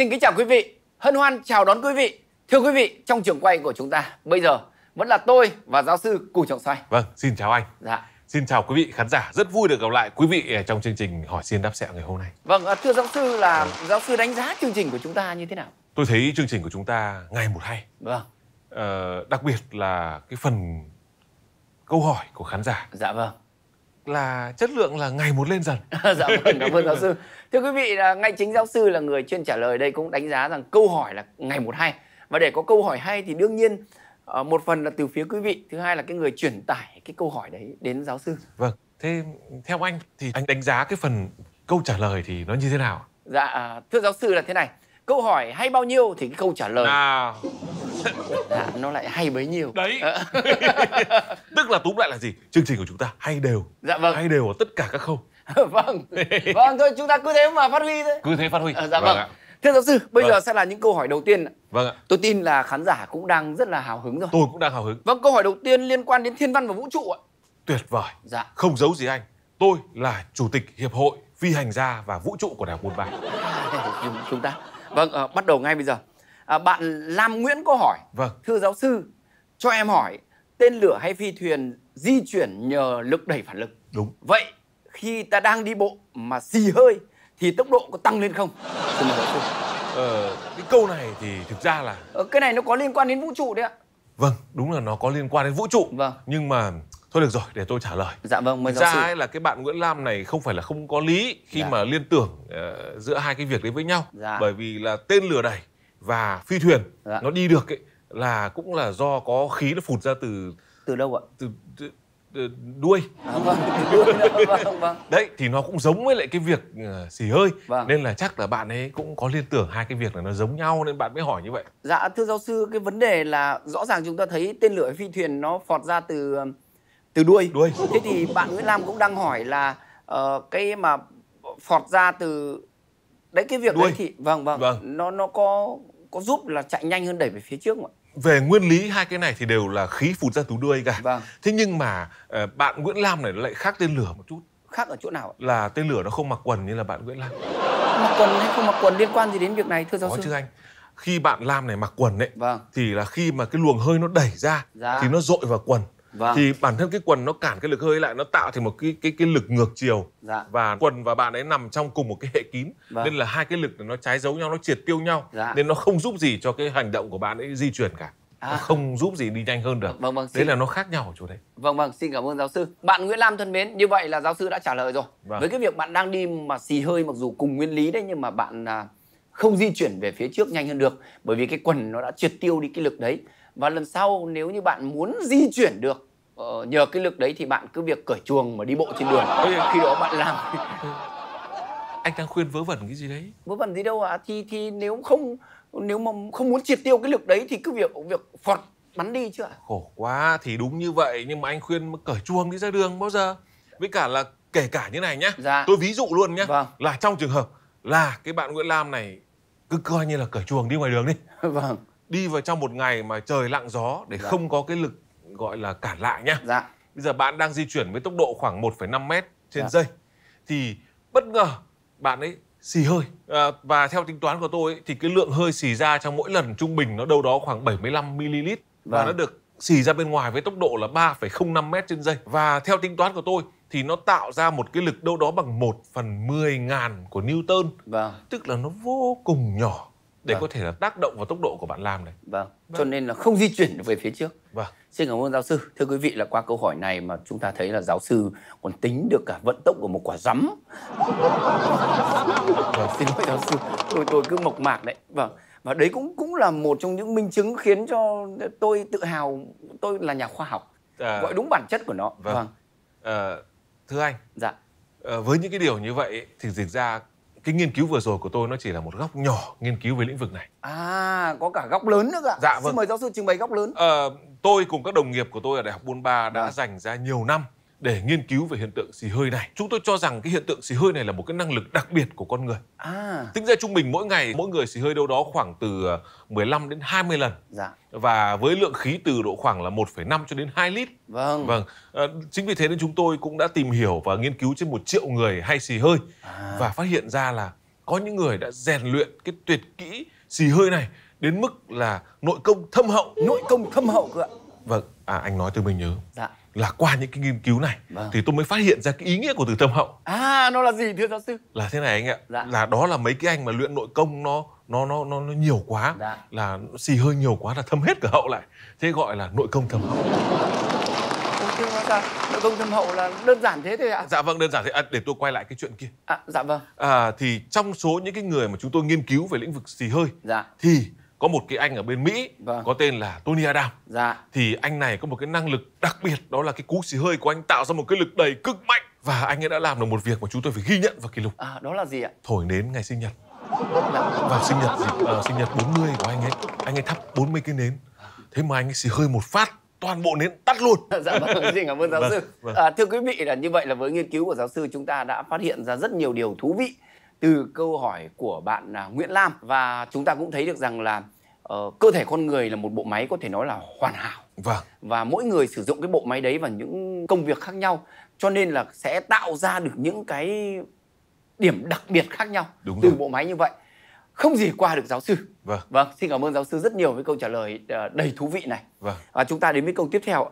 Xin kính chào quý vị, hân hoan chào đón quý vị. Thưa quý vị, trong trường quay của chúng ta bây giờ vẫn là tôi và giáo sư Cù Trọng Xoay. Vâng, xin chào anh. Dạ. Xin chào quý vị khán giả, rất vui được gặp lại quý vị trong chương trình hỏi xin đáp sẹo ngày hôm nay. Vâng, à, thưa giáo sư là vâng. giáo sư đánh giá chương trình của chúng ta như thế nào? Tôi thấy chương trình của chúng ta ngày một hay. Vâng. Ờ, đặc biệt là cái phần câu hỏi của khán giả. Dạ vâng là chất lượng là ngày một lên dần. dạ vâng, cảm ơn giáo sư. thưa quý vị ngay chính giáo sư là người chuyên trả lời đây cũng đánh giá rằng câu hỏi là ngày một hay và để có câu hỏi hay thì đương nhiên ờ, một phần là từ phía quý vị thứ hai là cái người truyền tải cái câu hỏi đấy đến giáo sư vâng thế theo anh thì anh đánh giá cái phần câu trả lời thì nó như thế nào dạ à, thưa giáo sư là thế này câu hỏi hay bao nhiêu thì cái câu trả lời à dạ, nó lại hay bấy nhiêu đấy ờ. tức là túm lại là gì chương trình của chúng ta hay đều dạ vâng hay đều ở tất cả các khâu vâng vâng thôi chúng ta cứ thế mà phát huy thôi cứ thế phát huy à, dạ vâng, vâng. Thưa giáo sư, bây vâng. giờ sẽ là những câu hỏi đầu tiên. Vâng ạ. Tôi tin là khán giả cũng đang rất là hào hứng rồi. Tôi cũng đang hào hứng. Vâng, câu hỏi đầu tiên liên quan đến thiên văn và vũ trụ ạ. Tuyệt vời. Dạ. Không giấu gì anh, tôi là chủ tịch hiệp hội phi hành gia và vũ trụ của Đại học Môn Bài. chúng, chúng ta. Vâng, à, bắt đầu ngay bây giờ. À, bạn Lam Nguyễn có hỏi. Vâng. Thưa giáo sư, cho em hỏi tên lửa hay phi thuyền di chuyển nhờ lực đẩy phản lực. Đúng. Vậy khi ta đang đi bộ mà xì hơi thì tốc độ có tăng lên không? Xin mời Ờ, cái câu này thì thực ra là ờ, cái này nó có liên quan đến vũ trụ đấy ạ. Vâng, đúng là nó có liên quan đến vũ trụ. Vâng. Nhưng mà thôi được rồi, để tôi trả lời. Dạ vâng, mời thực giáo ra ấy là cái bạn Nguyễn Lam này không phải là không có lý khi dạ. mà liên tưởng uh, giữa hai cái việc đấy với nhau. Dạ. Bởi vì là tên lửa đẩy và phi thuyền dạ. nó đi được ấy là cũng là do có khí nó phụt ra từ từ đâu ạ? Từ, từ Ờ, đuôi à, vâng, vâng, vâng, đấy thì nó cũng giống với lại cái việc ờ, xì hơi vâng. nên là chắc là bạn ấy cũng có liên tưởng hai cái việc là nó giống nhau nên bạn mới hỏi như vậy dạ thưa giáo sư cái vấn đề là rõ ràng chúng ta thấy tên lửa phi thuyền nó phọt ra từ ờ, từ đuôi đuôi thế thì bạn nguyễn lam cũng đang hỏi là uh, cái mà phọt ra từ đấy cái việc đuôi. đấy thì vâng vâng, vâng. nó nó có có giúp là chạy nhanh hơn đẩy về phía trước không ạ về nguyên lý hai cái này thì đều là khí phụt ra túi đuôi cả vâng. thế nhưng mà ờ, bạn nguyễn lam này lại khác tên lửa một chút khác ở chỗ nào ạ? là tên lửa nó không mặc quần như là bạn nguyễn lam mặc quần hay không mặc quần liên quan gì đến việc này thưa giáo Có sư chứ anh khi bạn lam này mặc quần ấy vâng. thì là khi mà cái luồng hơi nó đẩy ra dạ. thì nó dội vào quần vâng. thì bản thân cái quần nó cản cái lực hơi lại nó tạo thành một cái cái cái lực ngược chiều dạ. và quần và bạn ấy nằm trong cùng một cái hệ kín vâng. nên là hai cái lực nó trái dấu nhau nó triệt tiêu nhau dạ. nên nó không giúp gì cho cái hành động của bạn ấy di chuyển cả à. không giúp gì đi nhanh hơn được. Vâng vâng. Xin... Đấy là nó khác nhau ở chỗ đấy. Vâng vâng, xin cảm ơn giáo sư. Bạn Nguyễn Lam thân mến, như vậy là giáo sư đã trả lời rồi. Vâng. Với cái việc bạn đang đi mà xì hơi mặc dù cùng nguyên lý đấy nhưng mà bạn à, không di chuyển về phía trước nhanh hơn được bởi vì cái quần nó đã triệt tiêu đi cái lực đấy và lần sau nếu như bạn muốn di chuyển được ờ, nhờ cái lực đấy thì bạn cứ việc cởi chuồng mà đi bộ trên đường khi đó bạn làm anh đang khuyên vớ vẩn cái gì đấy vớ vẩn gì đâu à? thì thì nếu không nếu mà không muốn triệt tiêu cái lực đấy thì cứ việc việc phọt bắn đi chưa ạ khổ quá thì đúng như vậy nhưng mà anh khuyên cởi chuồng đi ra đường bao giờ với cả là kể cả như này nhá dạ. tôi ví dụ luôn nhá vâng. là trong trường hợp là cái bạn nguyễn lam này cứ coi như là cởi chuồng đi ngoài đường đi vâng đi vào trong một ngày mà trời lặng gió để dạ. không có cái lực gọi là cản lại nhá. Dạ. Bây giờ bạn đang di chuyển với tốc độ khoảng 1,5 mét trên dạ. giây thì bất ngờ bạn ấy xì hơi à, và theo tính toán của tôi ấy, thì cái lượng hơi xì ra trong mỗi lần trung bình nó đâu đó khoảng 75 ml và vâng. nó được xì ra bên ngoài với tốc độ là 3,05 m trên giây và theo tính toán của tôi thì nó tạo ra một cái lực đâu đó bằng 1 phần 10 ngàn của Newton vâng. tức là nó vô cùng nhỏ để vâng. có thể là tác động vào tốc độ của bạn làm này. Vâng. vâng. Cho nên là không di chuyển về phía trước. Vâng. Xin cảm ơn giáo sư. Thưa quý vị là qua câu hỏi này mà chúng ta thấy là giáo sư còn tính được cả vận tốc của một quả rắm. vâng. Xin lỗi giáo sư, tôi tôi cứ mộc mạc đấy. Vâng. Và đấy cũng cũng là một trong những minh chứng khiến cho tôi tự hào tôi là nhà khoa học. À... Gọi đúng bản chất của nó. Vâng. vâng. À, thưa anh. Dạ. À, với những cái điều như vậy thì dịch ra cái nghiên cứu vừa rồi của tôi nó chỉ là một góc nhỏ nghiên cứu về lĩnh vực này à có cả góc lớn nữa ạ dạ, vâng. xin mời giáo sư trình bày góc lớn ờ, tôi cùng các đồng nghiệp của tôi ở đại học buôn ba đã à. dành ra nhiều năm để nghiên cứu về hiện tượng xì hơi này. Chúng tôi cho rằng cái hiện tượng xì hơi này là một cái năng lực đặc biệt của con người. À. Tính ra trung bình mỗi ngày mỗi người xì hơi đâu đó khoảng từ 15 ờ, đến 20 lần. Dạ. Và với lượng khí từ độ khoảng là 1,5 cho đến 2 lít. Vâng. Vâng. À, chính vì thế nên chúng tôi cũng đã tìm hiểu và nghiên cứu trên một triệu người hay xì hơi à. và phát hiện ra là có những người đã rèn luyện cái tuyệt kỹ xì hơi này đến mức là nội công thâm hậu. Nội công thâm hậu cơ ạ. Vâng, à anh nói tôi mình nhớ. Dạ là qua những cái nghiên cứu này vâng. thì tôi mới phát hiện ra cái ý nghĩa của từ thâm hậu à nó là gì thưa giáo sư là thế này anh ạ dạ. là đó là mấy cái anh mà luyện nội công nó nó nó nó, nó nhiều quá dạ. là xì hơi nhiều quá là thâm hết cả hậu lại thế gọi là nội công thâm hậu nội công thâm hậu là đơn giản thế thôi ạ à? dạ vâng đơn giản thế à, để tôi quay lại cái chuyện kia à dạ vâng à, thì trong số những cái người mà chúng tôi nghiên cứu về lĩnh vực xì hơi dạ. thì có một cái anh ở bên Mỹ vâng. có tên là Tony Adam. Dạ. Thì anh này có một cái năng lực đặc biệt đó là cái cú xì hơi của anh tạo ra một cái lực đẩy cực mạnh và anh ấy đã làm được một việc mà chúng tôi phải ghi nhận và kỷ lục. À, đó là gì ạ? Thổi nến ngày sinh nhật. Dạ. và sinh nhật uh, sinh nhật 40 của anh ấy, anh ấy thắp 40 cái nến. Thế mà anh ấy xì hơi một phát toàn bộ nến tắt luôn. dạ vâng, xin cảm ơn giáo vâng, sư. Vâng. À, thưa quý vị là như vậy là với nghiên cứu của giáo sư chúng ta đã phát hiện ra rất nhiều điều thú vị từ câu hỏi của bạn à, Nguyễn Lam và chúng ta cũng thấy được rằng là uh, cơ thể con người là một bộ máy có thể nói là hoàn hảo vâng. và mỗi người sử dụng cái bộ máy đấy vào những công việc khác nhau cho nên là sẽ tạo ra được những cái điểm đặc biệt khác nhau Đúng từ rồi. bộ máy như vậy không gì qua được giáo sư vâng vâng xin cảm ơn giáo sư rất nhiều với câu trả lời ờ, đầy thú vị này vâng và chúng ta đến với câu tiếp theo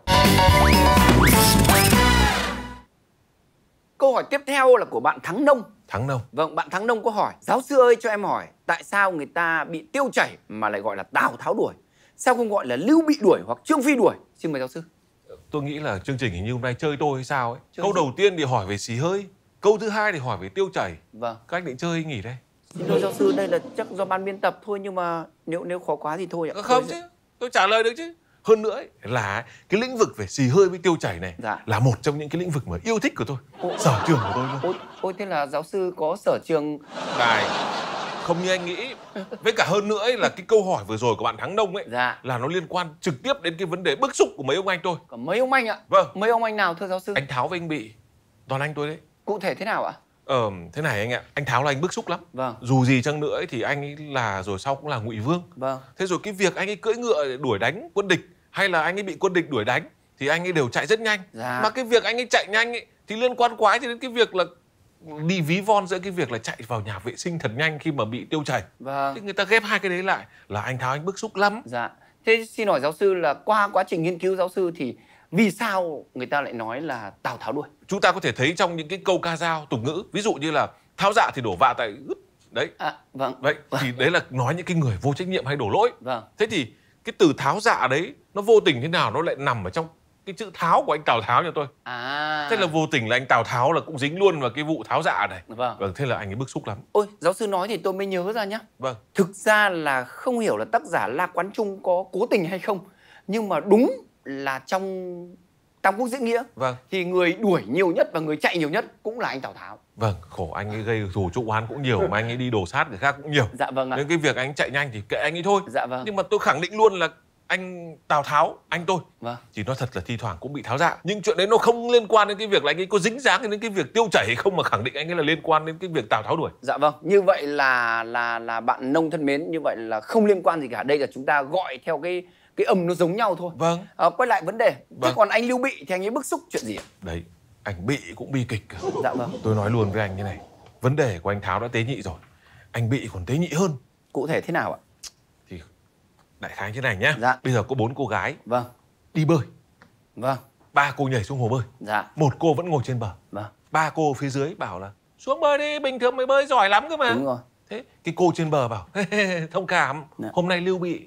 câu hỏi tiếp theo là của bạn Thắng Nông. Thắng Nông. Vâng, bạn Thắng Nông có hỏi, giáo sư ơi cho em hỏi, tại sao người ta bị tiêu chảy mà lại gọi là Tào Tháo đuổi? Sao không gọi là Lưu Bị đuổi hoặc Trương Phi đuổi? Xin mời giáo sư. Tôi nghĩ là chương trình hình như hôm nay chơi tôi hay sao ấy. Chương câu gì? đầu tiên thì hỏi về xì hơi, câu thứ hai thì hỏi về tiêu chảy. Vâng. Các anh định chơi hay nghỉ đây? Xin lỗi giáo sư, đây là chắc do ban biên tập thôi nhưng mà nếu nếu khó quá thì thôi ạ. Không tôi... chứ, tôi trả lời được chứ hơn nữa ấy, là cái lĩnh vực về xì hơi với tiêu chảy này dạ. là một trong những cái lĩnh vực mà yêu thích của tôi Ô, sở trường của tôi luôn ôi, thế là giáo sư có sở trường này không như anh nghĩ với cả hơn nữa ấy, là cái câu hỏi vừa rồi của bạn thắng đông ấy dạ. là nó liên quan trực tiếp đến cái vấn đề bức xúc của mấy ông anh tôi Còn mấy ông anh ạ vâng mấy ông anh nào thưa giáo sư anh tháo với anh bị toàn anh tôi đấy cụ thể thế nào ạ ờ, thế này anh ạ anh tháo là anh bức xúc lắm vâng. dù gì chăng nữa ấy, thì anh ấy là rồi sau cũng là ngụy vương vâng. thế rồi cái việc anh ấy cưỡi ngựa đuổi đánh quân địch hay là anh ấy bị quân địch đuổi đánh thì anh ấy đều chạy rất nhanh dạ. mà cái việc anh ấy chạy nhanh ấy, thì liên quan quái thì đến cái việc là đi ví von giữa cái việc là chạy vào nhà vệ sinh thật nhanh khi mà bị tiêu chảy vâng. thế người ta ghép hai cái đấy lại là anh tháo anh bức xúc lắm dạ thế xin hỏi giáo sư là qua quá trình nghiên cứu giáo sư thì vì sao người ta lại nói là tào tháo đuôi chúng ta có thể thấy trong những cái câu ca dao tục ngữ ví dụ như là tháo dạ thì đổ vạ tại đấy à, vâng vậy vâng. thì đấy là nói những cái người vô trách nhiệm hay đổ lỗi vâng thế thì cái từ tháo dạ đấy nó vô tình thế nào nó lại nằm ở trong cái chữ tháo của anh tào tháo nhà tôi à thế là vô tình là anh tào tháo là cũng dính luôn vào cái vụ tháo dạ này vâng vâng thế là anh ấy bức xúc lắm ôi giáo sư nói thì tôi mới nhớ ra nhá vâng thực ra là không hiểu là tác giả la quán trung có cố tình hay không nhưng mà đúng là trong tam quốc diễn nghĩa vâng. thì người đuổi nhiều nhất và người chạy nhiều nhất cũng là anh tào tháo vâng khổ anh ấy gây dù trụ oán cũng nhiều mà anh ấy đi đổ sát người khác cũng nhiều dạ vâng ạ nên cái việc anh chạy nhanh thì kệ anh ấy thôi dạ vâng nhưng mà tôi khẳng định luôn là anh Tào Tháo, anh tôi vâng. Thì nó thật là thi thoảng cũng bị tháo dạ Nhưng chuyện đấy nó không liên quan đến cái việc là anh ấy có dính dáng đến cái việc tiêu chảy hay không Mà khẳng định anh ấy là liên quan đến cái việc Tào Tháo đuổi Dạ vâng, như vậy là là là bạn nông thân mến Như vậy là không liên quan gì cả Đây là chúng ta gọi theo cái cái âm nó giống nhau thôi vâng à, quay lại vấn đề vâng. chứ còn anh lưu bị thì anh ấy bức xúc chuyện gì ạ đấy anh bị cũng bi kịch cả. dạ vâng tôi nói luôn với anh như này vấn đề của anh tháo đã tế nhị rồi anh bị còn tế nhị hơn cụ thể thế nào ạ thì đại khái thế này nhá dạ. bây giờ có bốn cô gái vâng đi bơi vâng ba cô nhảy xuống hồ bơi dạ một cô vẫn ngồi trên bờ vâng ba cô phía dưới bảo là xuống bơi đi bình thường mày bơi giỏi lắm cơ mà đúng rồi thế cái cô trên bờ bảo thông cảm dạ. hôm nay lưu bị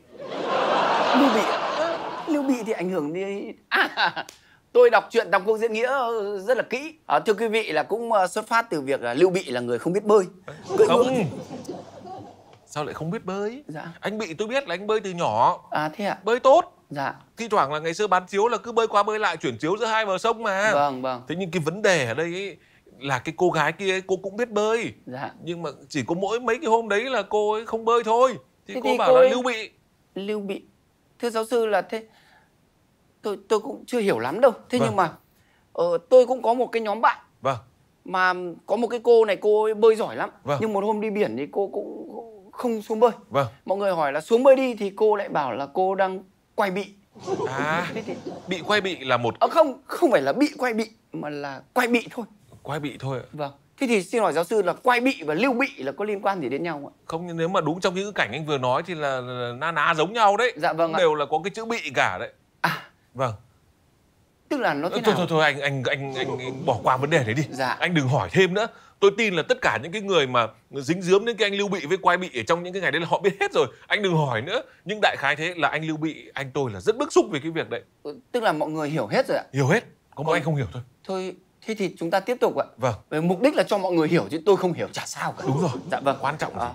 lưu bị lưu bị thì ảnh hưởng đi à, tôi đọc truyện tòng công diễn nghĩa rất là kỹ à, thưa quý vị là cũng ờ, xuất phát từ việc là lưu bị là người không biết bơi Cười không bơi. sao lại không biết bơi dạ. anh bị tôi biết là anh bơi từ nhỏ à thế ạ à? bơi tốt dạ thi thoảng là ngày xưa bán chiếu là cứ bơi qua bơi lại chuyển chiếu giữa hai bờ sông mà vâng vâng thế nhưng cái vấn đề ở đây ấy, là cái cô gái kia cô cũng biết bơi dạ nhưng mà chỉ có mỗi mấy cái hôm đấy là cô ấy không bơi thôi thì thế cô thì bảo cô ấy... là lưu bị lưu bị thưa giáo sư là thế tôi tôi cũng chưa hiểu lắm đâu thế vâng. nhưng mà ờ, tôi cũng có một cái nhóm bạn vâng. mà có một cái cô này cô ấy bơi giỏi lắm vâng. nhưng một hôm đi biển thì cô cũng không xuống bơi vâng. mọi người hỏi là xuống bơi đi thì cô lại bảo là cô đang quay bị à bị quay bị là một à, không không phải là bị quay bị mà là quay bị thôi quay bị thôi vâng Thế thì xin hỏi giáo sư là quay bị và lưu bị là có liên quan gì đến nhau không ạ? Không, nếu mà đúng trong những cảnh anh vừa nói thì là, là na ná giống nhau đấy. Dạ vâng Cũng ạ. Đều là có cái chữ bị cả đấy. À. Vâng. Tức là nó thế thôi, nào? Thôi thôi anh anh anh anh, anh bỏ qua vấn đề đấy đi. Dạ. Anh đừng hỏi thêm nữa. Tôi tin là tất cả những cái người mà dính dướm đến cái anh Lưu Bị với Quai Bị ở trong những cái ngày đấy là họ biết hết rồi. Anh đừng hỏi nữa. Nhưng đại khái thế là anh Lưu Bị, anh tôi là rất bức xúc về cái việc đấy. Tức là mọi người hiểu hết rồi ạ? Hiểu hết. Có mỗi anh không hiểu thôi. Thôi thế thì chúng ta tiếp tục ạ vâng Về mục đích là cho mọi người hiểu chứ tôi không hiểu chả sao cả đúng rồi dạ vâng quan trọng à.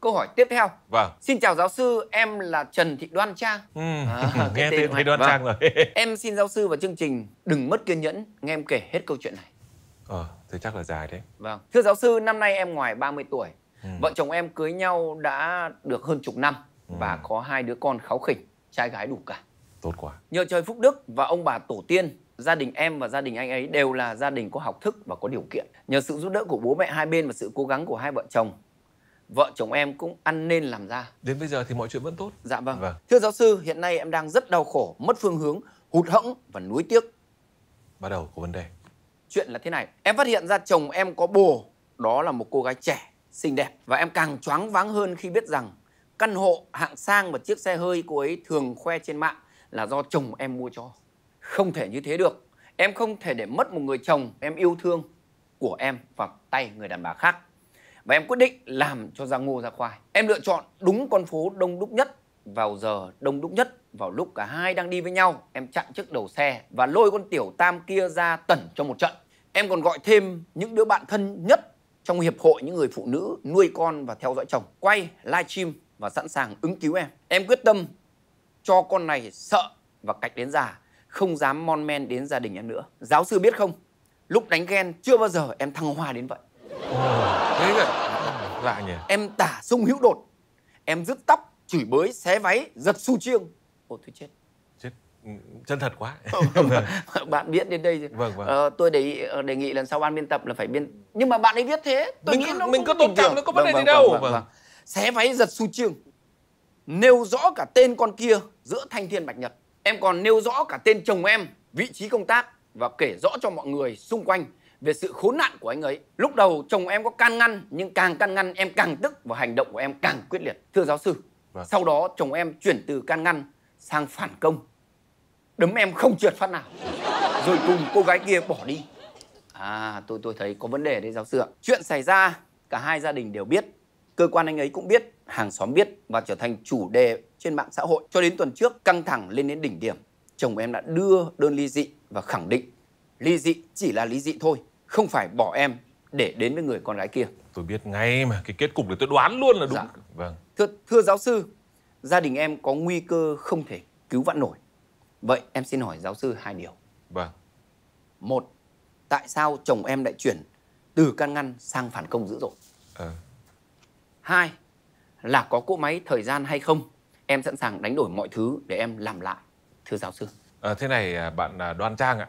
Câu hỏi tiếp theo. Vâng. Xin chào giáo sư, em là Trần Thị Đoan Trang. Ừ. À, nghe tên thấy Đoan vâng. Trang rồi. em xin giáo sư và chương trình đừng mất kiên nhẫn, nghe em kể hết câu chuyện này. Ờ, thì chắc là dài đấy. Vâng. Thưa giáo sư, năm nay em ngoài 30 tuổi. Ừ. Vợ chồng em cưới nhau đã được hơn chục năm ừ. và có hai đứa con kháu khỉnh, trai gái đủ cả tốt quá nhờ trời phúc đức và ông bà tổ tiên gia đình em và gia đình anh ấy đều là gia đình có học thức và có điều kiện nhờ sự giúp đỡ của bố mẹ hai bên và sự cố gắng của hai vợ chồng vợ chồng em cũng ăn nên làm ra đến bây giờ thì mọi chuyện vẫn tốt dạ vâng, vâng. thưa giáo sư hiện nay em đang rất đau khổ mất phương hướng hụt hẫng và nuối tiếc bắt đầu của vấn đề chuyện là thế này em phát hiện ra chồng em có bồ đó là một cô gái trẻ xinh đẹp và em càng choáng váng hơn khi biết rằng căn hộ hạng sang và chiếc xe hơi cô ấy thường khoe trên mạng là do chồng em mua cho không thể như thế được em không thể để mất một người chồng em yêu thương của em vào tay người đàn bà khác và em quyết định làm cho ra ngô ra khoai em lựa chọn đúng con phố đông đúc nhất vào giờ đông đúc nhất vào lúc cả hai đang đi với nhau em chặn trước đầu xe và lôi con tiểu tam kia ra tẩn cho một trận em còn gọi thêm những đứa bạn thân nhất trong hiệp hội những người phụ nữ nuôi con và theo dõi chồng quay livestream và sẵn sàng ứng cứu em em quyết tâm cho con này sợ và cạch đến già không dám mon men đến gia đình em nữa giáo sư biết không lúc đánh ghen chưa bao giờ em thăng hoa đến vậy thế vậy lạ nhỉ em tả sung hữu đột em rứt tóc chửi bới xé váy giật su chiêng ôi tôi chết chết chân thật quá vâng. bạn biết đến đây vâng, vâng. Ờ, tôi đề nghị ờ, đề nghị lần sau ban biên tập là phải biên nhưng mà bạn ấy viết thế tôi mình nghĩ nó mình cứ tôn trọng nó có vấn vâng, đề gì vâng, đâu vâng, vâng, vâng. xé váy giật su chiêng nêu rõ cả tên con kia giữa thanh thiên bạch nhật em còn nêu rõ cả tên chồng em vị trí công tác và kể rõ cho mọi người xung quanh về sự khốn nạn của anh ấy lúc đầu chồng em có can ngăn nhưng càng can ngăn em càng tức và hành động của em càng quyết liệt thưa giáo sư vâng. sau đó chồng em chuyển từ can ngăn sang phản công đấm em không trượt phát nào rồi cùng cô gái kia bỏ đi à tôi tôi thấy có vấn đề đấy giáo sư ạ chuyện xảy ra cả hai gia đình đều biết cơ quan anh ấy cũng biết, hàng xóm biết và trở thành chủ đề trên mạng xã hội. Cho đến tuần trước, căng thẳng lên đến đỉnh điểm, chồng em đã đưa đơn ly dị và khẳng định ly dị chỉ là ly dị thôi, không phải bỏ em để đến với người con gái kia. Tôi biết ngay mà, cái kết cục để tôi đoán luôn là đúng. Dạ. Vâng. Thưa, thưa giáo sư, gia đình em có nguy cơ không thể cứu vãn nổi. Vậy em xin hỏi giáo sư hai điều. Vâng. Một, tại sao chồng em lại chuyển từ can ngăn sang phản công dữ dội? À. Hai là có cỗ máy thời gian hay không? Em sẵn sàng đánh đổi mọi thứ để em làm lại, thưa giáo sư. À, thế này à, bạn à, Đoan Trang ạ.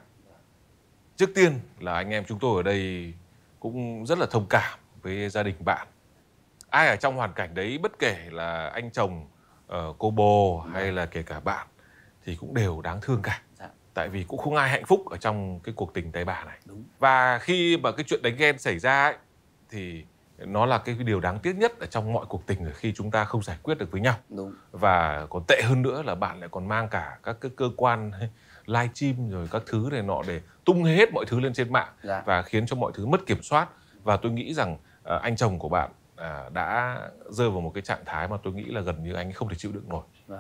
Trước tiên là anh em chúng tôi ở đây cũng rất là thông cảm với gia đình bạn. Ai ở trong hoàn cảnh đấy bất kể là anh chồng, ờ, cô bồ hay là kể cả bạn thì cũng đều đáng thương cả. Dạ. Tại vì cũng không ai hạnh phúc ở trong cái cuộc tình tay bà này. Đúng. Và khi mà cái chuyện đánh ghen xảy ra ấy, thì nó là cái điều đáng tiếc nhất ở trong mọi cuộc tình khi chúng ta không giải quyết được với nhau Đúng. và còn tệ hơn nữa là bạn lại còn mang cả các cái cơ quan live stream rồi các thứ này nọ để tung hết mọi thứ lên trên mạng dạ. và khiến cho mọi thứ mất kiểm soát và tôi nghĩ rằng uh, anh chồng của bạn uh, đã rơi vào một cái trạng thái mà tôi nghĩ là gần như anh không thể chịu đựng nổi dạ.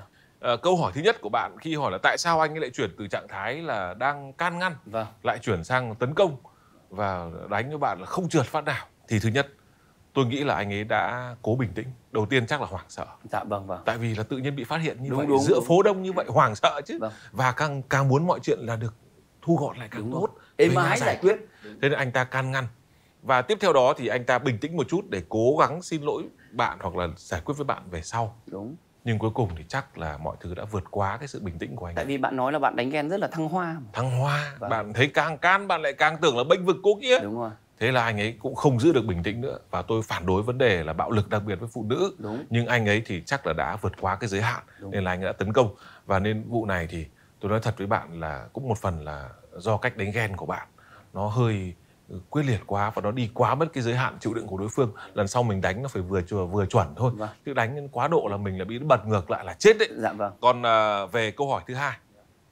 uh, câu hỏi thứ nhất của bạn khi hỏi là tại sao anh lại chuyển từ trạng thái là đang can ngăn vâng. lại chuyển sang tấn công và đánh với bạn là không trượt phát nào thì thứ nhất tôi nghĩ là anh ấy đã cố bình tĩnh đầu tiên chắc là hoảng sợ dạ vâng vâng tại vì là tự nhiên bị phát hiện như đúng, vậy đúng, giữa đúng. phố đông như vậy hoảng sợ chứ vâng. và càng càng muốn mọi chuyện là được thu gọn lại càng đúng tốt êm ái giải quyết thế nên anh ta can ngăn và tiếp theo đó thì anh ta bình tĩnh một chút để cố gắng xin lỗi bạn hoặc là giải quyết với bạn về sau đúng nhưng cuối cùng thì chắc là mọi thứ đã vượt quá cái sự bình tĩnh của anh tại vì bạn nói là bạn đánh ghen rất là thăng hoa thăng hoa vâng. bạn thấy càng can bạn lại càng tưởng là bênh vực cô kia đúng rồi thế là anh ấy cũng không giữ được bình tĩnh nữa và tôi phản đối vấn đề là bạo lực đặc biệt với phụ nữ Đúng. nhưng anh ấy thì chắc là đã vượt quá cái giới hạn Đúng. nên là anh ấy đã tấn công và nên vụ này thì tôi nói thật với bạn là cũng một phần là do cách đánh ghen của bạn nó hơi ừ, quyết liệt quá và nó đi quá mất cái giới hạn chịu đựng của đối phương lần sau mình đánh nó phải vừa vừa, vừa chuẩn thôi vâng. chứ đánh quá độ là mình là bị bật ngược lại là chết đấy dạ, vâng. còn à, về câu hỏi thứ hai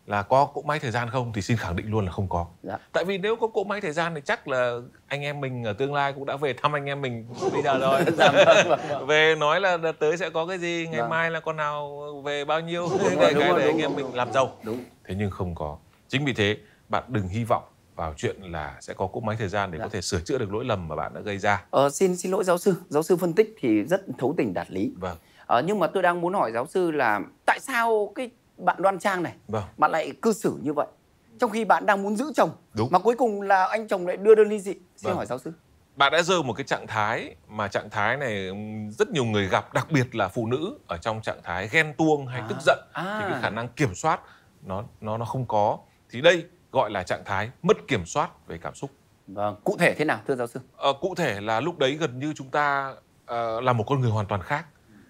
là có cỗ máy thời gian không thì xin khẳng định luôn là không có dạ. tại vì nếu có cỗ máy thời gian thì chắc là anh em mình ở tương lai cũng đã về thăm anh em mình bây giờ rồi dạ, vâng, vâng, vâng. về nói là đợt tới sẽ có cái gì ngày vâng. mai là con nào về bao nhiêu đúng để rồi, cái đúng để rồi, anh em đúng, mình đúng, làm giàu đúng thế nhưng không có chính vì thế bạn đừng hy vọng vào chuyện là sẽ có cỗ máy thời gian để dạ. có thể sửa chữa được lỗi lầm mà bạn đã gây ra ờ, xin xin lỗi giáo sư giáo sư phân tích thì rất thấu tình đạt lý vâng ờ, nhưng mà tôi đang muốn hỏi giáo sư là tại sao cái bạn đoan trang này vâng. bạn lại cư xử như vậy trong khi bạn đang muốn giữ chồng Đúng. mà cuối cùng là anh chồng lại đưa đơn ly dị xin vâng. hỏi giáo sư bạn đã rơi một cái trạng thái mà trạng thái này rất nhiều người gặp đặc biệt là phụ nữ ở trong trạng thái ghen tuông hay à. tức giận à. thì cái khả năng kiểm soát nó nó nó không có thì đây gọi là trạng thái mất kiểm soát về cảm xúc vâng cụ thể thế nào thưa giáo sư à, cụ thể là lúc đấy gần như chúng ta à, là một con người hoàn toàn khác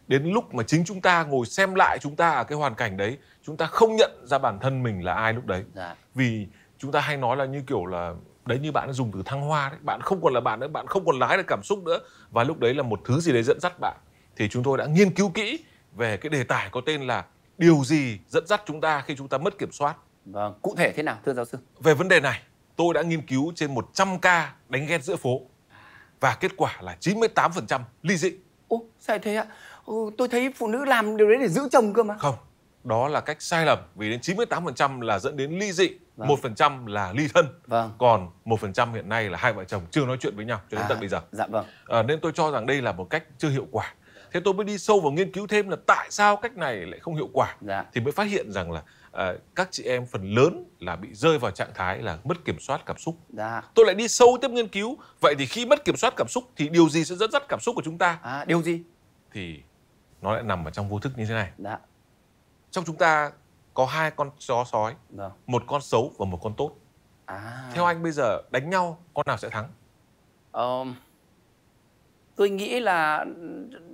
đến lúc mà chính chúng ta ngồi xem lại chúng ta ở cái hoàn cảnh đấy chúng ta không nhận ra bản thân mình là ai lúc đấy dạ. vì chúng ta hay nói là như kiểu là đấy như bạn dùng từ thăng hoa đấy bạn không còn là bạn nữa bạn không còn lái được cảm xúc nữa và lúc đấy là một thứ gì đấy dẫn dắt bạn thì chúng tôi đã nghiên cứu kỹ về cái đề tài có tên là điều gì dẫn dắt chúng ta khi chúng ta mất kiểm soát Và vâng, cụ thể thế nào thưa giáo sư về vấn đề này tôi đã nghiên cứu trên 100 ca đánh ghen giữa phố và kết quả là 98% ly dị. Ồ, sao thế ạ? ừ, tôi thấy phụ nữ làm điều đấy để giữ chồng cơ mà không đó là cách sai lầm vì đến 98% là dẫn đến ly dị, vâng. một phần trăm là ly thân. Vâng. Còn trăm hiện nay là hai vợ chồng chưa nói chuyện với nhau cho đến à, tận bây giờ. Dạ vâng. À, nên tôi cho rằng đây là một cách chưa hiệu quả. Thế tôi mới đi sâu vào nghiên cứu thêm là tại sao cách này lại không hiệu quả. Dạ. Thì mới phát hiện rằng là à, các chị em phần lớn là bị rơi vào trạng thái là mất kiểm soát cảm xúc. Dạ. Tôi lại đi sâu tiếp nghiên cứu. Vậy thì khi mất kiểm soát cảm xúc thì điều gì sẽ dẫn dắt cảm xúc của chúng ta? À, điều gì? Thì nó lại nằm ở trong vô thức như thế này Đã. Dạ. trong chúng ta có hai con chó sói Đã. Dạ. một con xấu và một con tốt à. theo anh bây giờ đánh nhau con nào sẽ thắng um, tôi nghĩ là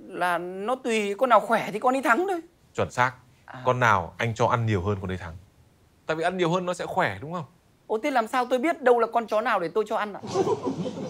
là nó tùy con nào khỏe thì con ấy thắng thôi chuẩn xác à. con nào anh cho ăn nhiều hơn con ấy thắng tại vì ăn nhiều hơn nó sẽ khỏe đúng không Ồ thế làm sao tôi biết đâu là con chó nào để tôi cho ăn ạ?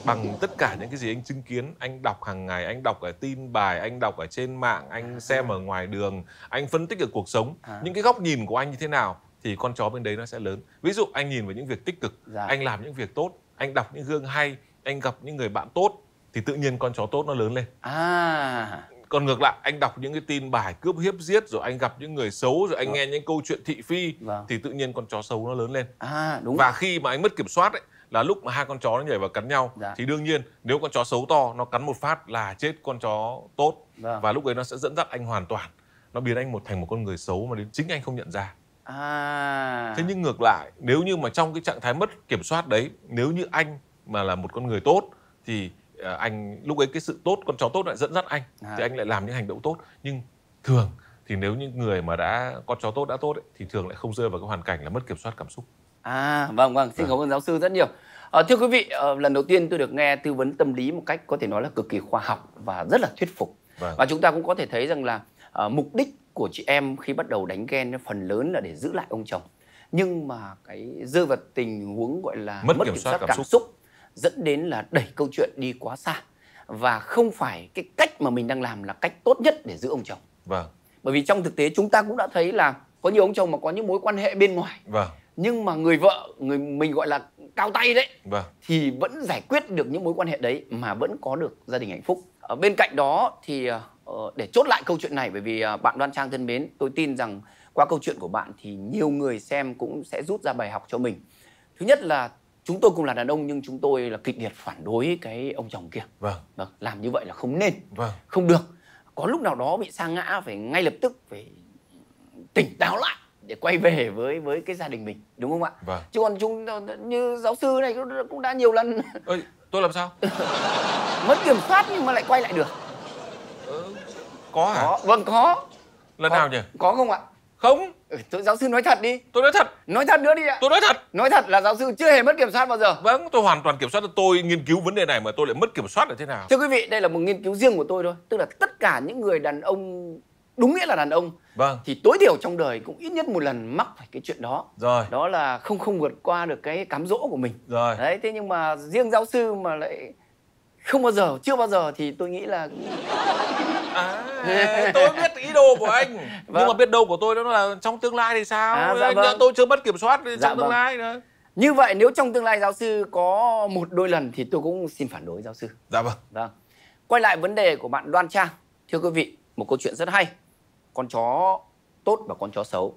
Bằng tất cả những cái gì anh chứng kiến, anh đọc hàng ngày, anh đọc ở tin bài, anh đọc ở trên mạng, anh à. xem ở ngoài đường, anh phân tích ở cuộc sống, à. những cái góc nhìn của anh như thế nào thì con chó bên đấy nó sẽ lớn. Ví dụ anh nhìn vào những việc tích cực, dạ. anh làm những việc tốt, anh đọc những gương hay, anh gặp những người bạn tốt thì tự nhiên con chó tốt nó lớn lên. À còn ngược lại anh đọc những cái tin bài cướp hiếp giết rồi anh gặp những người xấu rồi anh vâng. nghe những câu chuyện thị phi vâng. thì tự nhiên con chó xấu nó lớn lên à, đúng và rồi. khi mà anh mất kiểm soát ấy, là lúc mà hai con chó nó nhảy vào cắn nhau dạ. thì đương nhiên nếu con chó xấu to nó cắn một phát là chết con chó tốt vâng. và lúc ấy nó sẽ dẫn dắt anh hoàn toàn nó biến anh một thành một con người xấu mà đến chính anh không nhận ra à. thế nhưng ngược lại nếu như mà trong cái trạng thái mất kiểm soát đấy nếu như anh mà là một con người tốt thì Ờ, anh lúc ấy cái sự tốt con chó tốt lại dẫn dắt anh à. thì anh lại làm những hành động tốt nhưng thường thì nếu những người mà đã con chó tốt đã tốt ấy, thì thường lại không rơi vào cái hoàn cảnh là mất kiểm soát cảm xúc à vâng vâng xin à. cảm ơn giáo sư rất nhiều à, thưa quý vị à, lần đầu tiên tôi được nghe tư vấn tâm lý một cách có thể nói là cực kỳ khoa học và rất là thuyết phục vâng. và chúng ta cũng có thể thấy rằng là à, mục đích của chị em khi bắt đầu đánh ghen phần lớn là để giữ lại ông chồng nhưng mà cái dư vật tình huống gọi là mất, mất kiểm soát, soát cảm, cảm xúc, xúc dẫn đến là đẩy câu chuyện đi quá xa và không phải cái cách mà mình đang làm là cách tốt nhất để giữ ông chồng vâng bởi vì trong thực tế chúng ta cũng đã thấy là có nhiều ông chồng mà có những mối quan hệ bên ngoài vâng nhưng mà người vợ người mình gọi là cao tay đấy vâng. thì vẫn giải quyết được những mối quan hệ đấy mà vẫn có được gia đình hạnh phúc ở bên cạnh đó thì ờ, ờ, để chốt lại câu chuyện này bởi vì ờ, bạn đoan trang thân mến tôi tin rằng qua câu chuyện của bạn thì nhiều người xem cũng sẽ rút ra bài học cho mình thứ nhất là chúng tôi cũng là đàn ông nhưng chúng tôi là kịch liệt phản đối cái ông chồng kia vâng. vâng làm như vậy là không nên vâng. không được có lúc nào đó bị sa ngã phải ngay lập tức phải tỉnh táo lại để quay về với với cái gia đình mình đúng không ạ vâng. chứ còn chúng như giáo sư này cũng đã nhiều lần Ê, tôi làm sao mất kiểm soát nhưng mà lại quay lại được ừ, có hả à? có, vâng có lần có, nào nhỉ có không ạ không ừ, tôi giáo sư nói thật đi tôi nói thật nói thật nữa đi ạ tôi nói thật nói thật là giáo sư chưa hề mất kiểm soát bao giờ vâng tôi hoàn toàn kiểm soát được tôi nghiên cứu vấn đề này mà tôi lại mất kiểm soát là thế nào thưa quý vị đây là một nghiên cứu riêng của tôi thôi tức là tất cả những người đàn ông đúng nghĩa là đàn ông vâng thì tối thiểu trong đời cũng ít nhất một lần mắc phải cái chuyện đó rồi đó là không không vượt qua được cái cám dỗ của mình rồi đấy thế nhưng mà riêng giáo sư mà lại không bao giờ chưa bao giờ thì tôi nghĩ là tôi biết ý đồ của anh vâng. nhưng mà biết đâu của tôi đó là trong tương lai thì sao à, dạ, vâng. tôi chưa mất kiểm soát dạ, trong tương vâng. lai nữa như vậy nếu trong tương lai giáo sư có một đôi lần thì tôi cũng xin phản đối giáo sư dạ vâng vâng quay lại vấn đề của bạn đoan trang thưa quý vị một câu chuyện rất hay con chó tốt và con chó xấu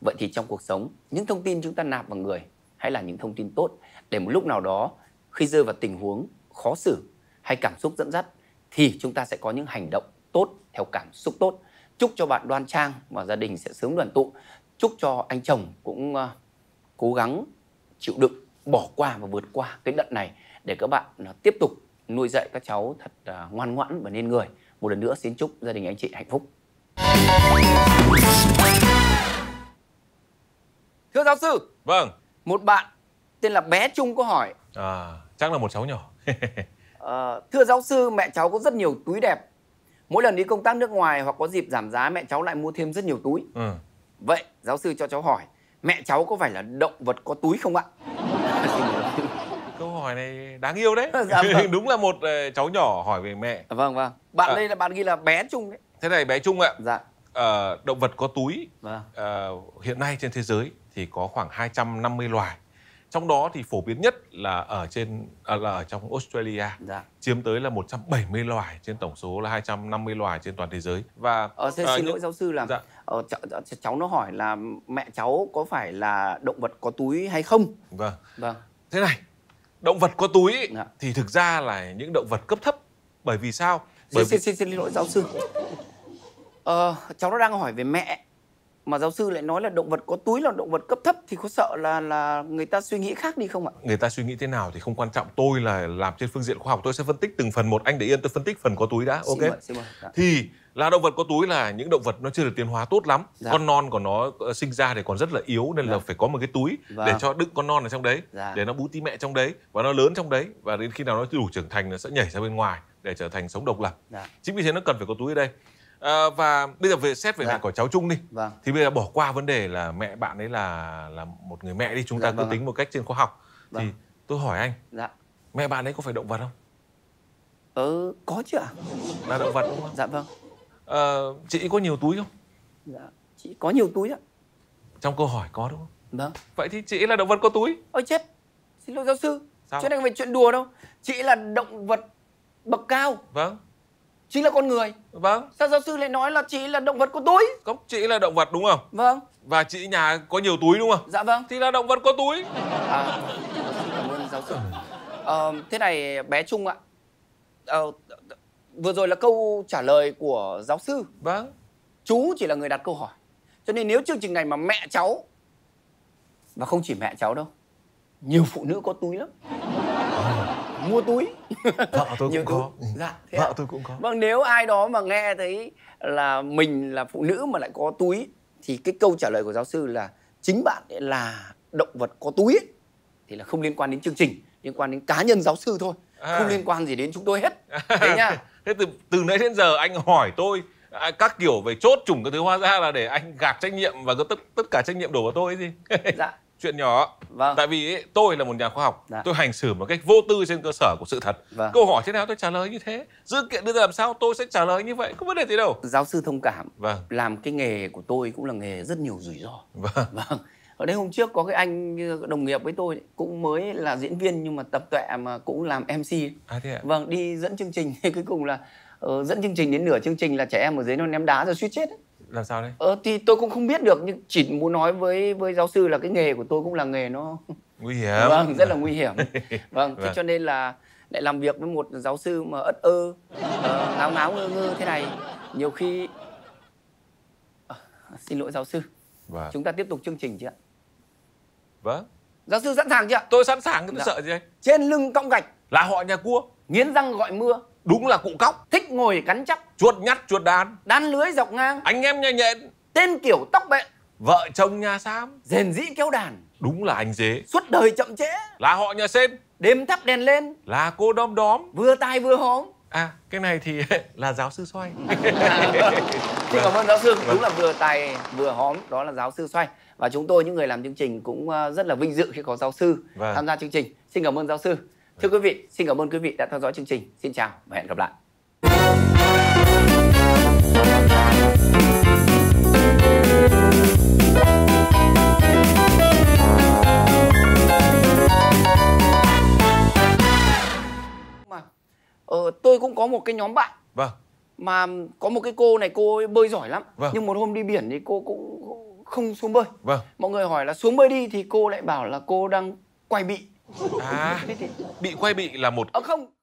vậy thì trong cuộc sống những thông tin chúng ta nạp vào người hay là những thông tin tốt để một lúc nào đó khi rơi vào tình huống khó xử hay cảm xúc dẫn dắt thì chúng ta sẽ có những hành động tốt theo cảm xúc tốt chúc cho bạn đoan trang và gia đình sẽ sớm đoàn tụ chúc cho anh chồng cũng uh, cố gắng chịu đựng bỏ qua và vượt qua cái đợt này để các bạn uh, tiếp tục nuôi dạy các cháu thật uh, ngoan ngoãn và nên người một lần nữa xin chúc gia đình anh chị hạnh phúc thưa giáo sư vâng một bạn tên là bé trung có hỏi à chắc là một cháu nhỏ à, thưa giáo sư mẹ cháu có rất nhiều túi đẹp mỗi lần đi công tác nước ngoài hoặc có dịp giảm giá mẹ cháu lại mua thêm rất nhiều túi ừ. vậy giáo sư cho cháu hỏi mẹ cháu có phải là động vật có túi không ạ câu hỏi này đáng yêu đấy dạ, vâng. đúng là một ờ, cháu nhỏ hỏi về mẹ vâng vâng bạn à. đây là bạn ghi là bé trung đấy thế này bé trung ạ dạ uh, động vật có túi vâng. uh, hiện nay trên thế giới thì có khoảng 250 loài trong đó thì phổ biến nhất là ở trên à, là ở trong Australia dạ. chiếm tới là 170 loài trên tổng số là 250 loài trên toàn thế giới và ờ, thế, à, xin lỗi giáo sư là dạ. ờ, cháu, cháu nó hỏi là mẹ cháu có phải là động vật có túi hay không vâng vâng thế này động vật có túi dạ. thì thực ra là những động vật cấp thấp bởi vì sao bởi xin, vì... xin xin xin lỗi giáo sư ờ, cháu nó đang hỏi về mẹ mà giáo sư lại nói là động vật có túi là động vật cấp thấp thì có sợ là là người ta suy nghĩ khác đi không ạ? Người ta suy nghĩ thế nào thì không quan trọng. Tôi là làm trên phương diện khoa học tôi sẽ phân tích từng phần một. Anh để yên tôi phân tích phần có túi đã. Ok. Xin mời, xin mời. Dạ. Thì là động vật có túi là những động vật nó chưa được tiến hóa tốt lắm dạ. con non của nó ờ, sinh ra thì còn rất là yếu nên dạ. là phải có một cái túi vâng. để cho đựng con non ở trong đấy dạ. để nó bú tí mẹ trong đấy và nó lớn trong đấy và đến khi nào nó đủ trưởng thành nó sẽ nhảy ra bên ngoài để trở thành sống độc lập dạ. chính vì thế nó cần phải có túi ở đây à, và bây giờ về xét về dạ. nhà của cháu Trung đi vâng. thì bây giờ bỏ qua vấn đề là mẹ bạn ấy là là một người mẹ đi chúng dạ, ta vâng cứ vâng. tính một cách trên khoa học vâng. thì tôi hỏi anh dạ. mẹ bạn ấy có phải động vật không ờ có chứ ạ à? là động vật đúng không dạ vâng à, chị có nhiều túi không dạ chị có nhiều túi ạ trong câu hỏi có đúng không vâng vậy thì chị là động vật có túi ôi chết xin lỗi giáo sư Sao? chuyện này không phải chuyện đùa đâu chị là động vật bậc cao vâng chính là con người vâng sao giáo sư lại nói là chị là động vật có túi không chị là động vật đúng không vâng và chị nhà có nhiều túi đúng không dạ vâng thì là động vật có túi à, cảm ơn giáo sư à, thế này bé trung ạ à, vừa rồi là câu trả lời của giáo sư vâng chú chỉ là người đặt câu hỏi cho nên nếu chương trình này mà mẹ cháu và không chỉ mẹ cháu đâu nhiều phụ nữ có túi lắm mua túi vợ tôi cũng có ừ. dạ, thế vợ tôi cũng có vâng nếu ai đó mà nghe thấy là mình là phụ nữ mà lại có túi thì cái câu trả lời của giáo sư là chính bạn ấy là động vật có túi ấy, thì là không liên quan đến chương trình liên quan đến cá nhân giáo sư thôi à. không liên quan gì đến chúng tôi hết à. thế nhá thế từ từ nãy đến giờ anh hỏi tôi à, các kiểu về chốt chủng cái thứ hóa ra là để anh gạt trách nhiệm và tất tất cả trách nhiệm đổ vào tôi ấy gì dạ chuyện nhỏ vâng. tại vì ấy, tôi là một nhà khoa học dạ. tôi hành xử một cách vô tư trên cơ sở của sự thật vâng. câu hỏi thế nào tôi trả lời như thế dữ kiện đưa ra làm sao tôi sẽ trả lời như vậy không vấn đề gì đâu giáo sư thông cảm vâng. làm cái nghề của tôi cũng là nghề rất nhiều rủi ro vâng. vâng ở đây hôm trước có cái anh ờ, đồng nghiệp với tôi cũng mới là diễn viên nhưng mà tập tọe mà cũng làm mc à, thế à? vâng đi dẫn chương trình cuối cùng là uh, dẫn chương trình đến nửa chương trình là trẻ em ở dưới nó ném đá rồi suýt chết ấy làm sao đấy ờ, thì tôi cũng không biết được nhưng chỉ muốn nói với với giáo sư là cái nghề của tôi cũng là nghề nó nguy hiểm vâng rất là nguy hiểm vâng thế vâng. cho nên là lại làm việc với một giáo sư mà ất ơ uh, ngáo ngáo ngơ ngơ thế này nhiều khi à, xin lỗi giáo sư vâng. chúng ta tiếp tục chương trình chứ ạ vâng giáo sư sẵn sàng chưa tôi sẵn sàng tôi dạ. sợ gì anh trên lưng cong gạch là họ nhà cua nghiến răng gọi mưa Đúng là cụ cóc Thích ngồi cắn chắc Chuột nhắt chuột đàn Đan lưới dọc ngang Anh em nhanh nhẹn Tên kiểu tóc bệ Vợ chồng nhà Sam Rèn dĩ kéo đàn Đúng là anh dế Suốt đời chậm trễ Là họ nhà sen Đêm thắp đèn lên Là cô đom đóm Vừa tai vừa hóm À cái này thì là giáo sư Xoay Xin cảm ơn giáo sư Đúng là vừa tài vừa hóm Đó là giáo sư Xoay Và chúng tôi những người làm chương trình cũng ờ, rất là vinh dự khi có giáo sư vâng. tham gia chương trình Xin cảm ơn giáo sư Thưa quý vị, xin cảm ơn quý vị đã theo dõi chương trình. Xin chào và hẹn gặp lại. Mà, ờ, tôi cũng có một cái nhóm bạn. Vâng. Mà có một cái cô này cô ấy bơi giỏi lắm. Vâng. Nhưng một hôm đi biển thì cô cũng không xuống bơi. Vâng. Mọi người hỏi là xuống bơi đi thì cô lại bảo là cô đang quay bị à bị quay bị là một ờ không